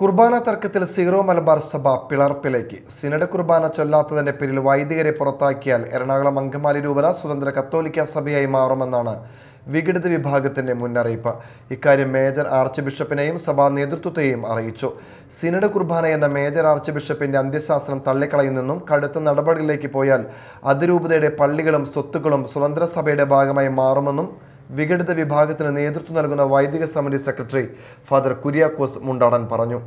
കുർബാന തർക്കത്തിൽ സീറോ മലബാർ സഭ പിളർപ്പിലേക്ക് സിനഡ് കുർബാന ചൊല്ലാത്തതിന്റെ പേരിൽ വൈദികരെ പുറത്താക്കിയാൽ എറണാകുളം അങ്കമാലി രൂപത സ്വതന്ത്ര കത്തോലിക്ക സഭയായി മാറുമെന്നാണ് വിഘടിത വിഭാഗത്തിന്റെ മുന്നറിയിപ്പ് ഇക്കാര്യം മേജർ ആർച്ച് ബിഷപ്പിനെയും സഭാ നേതൃത്വത്തെയും അറിയിച്ചു സിനഡ് കുർബാന എന്ന മേജർ ആർച്ച് ബിഷപ്പിന്റെ അന്ത്യശാസ്ത്രം തള്ളിക്കളയുന്നെന്നും കടുത്ത നടപടികളിലേക്ക് പോയാൽ അതിരൂപതയുടെ പള്ളികളും സ്വത്തുക്കളും സ്വതന്ത്ര സഭയുടെ ഭാഗമായി മാറുമെന്നും വിഘടിത വിഭാഗത്തിന് നേതൃത്വം നൽകുന്ന വൈദിക സമിതി സെക്രട്ടറി ഫാദർ കുര്യാക്കോസ് മുണ്ടാടൻ പറഞ്ഞു